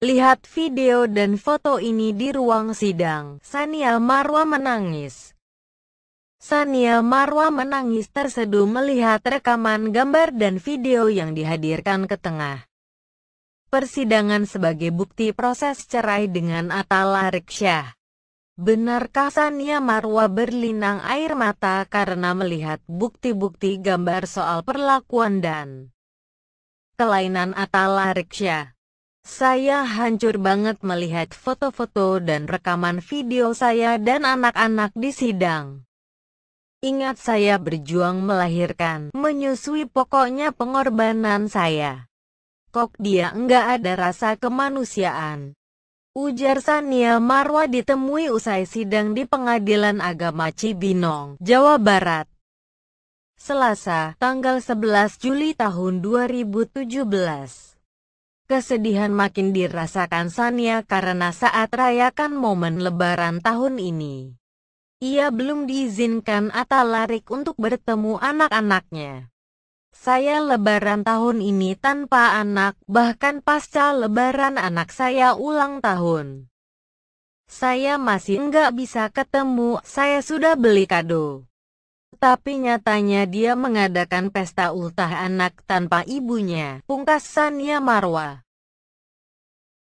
Lihat video dan foto ini di ruang sidang. Sania Marwa menangis. Sania Marwa menangis terseduh melihat rekaman gambar dan video yang dihadirkan ke tengah. Persidangan sebagai bukti proses cerai dengan Atala Riksyah. Benarkah Sania Marwa berlinang air mata karena melihat bukti-bukti gambar soal perlakuan dan kelainan Atala Riksyah? Saya hancur banget melihat foto-foto dan rekaman video saya dan anak-anak di sidang. Ingat saya berjuang melahirkan, menyusui pokoknya pengorbanan saya. Kok dia enggak ada rasa kemanusiaan. Ujar Sania Marwa ditemui usai sidang di Pengadilan Agama Cibinong, Jawa Barat. Selasa, tanggal 11 Juli tahun 2017. Kesedihan makin dirasakan Sania karena saat rayakan momen lebaran tahun ini. Ia belum diizinkan atau larik untuk bertemu anak-anaknya. Saya lebaran tahun ini tanpa anak, bahkan pasca lebaran anak saya ulang tahun. Saya masih nggak bisa ketemu, saya sudah beli kado. Tapi nyatanya dia mengadakan pesta ultah anak tanpa ibunya. pungkas Sania Marwa.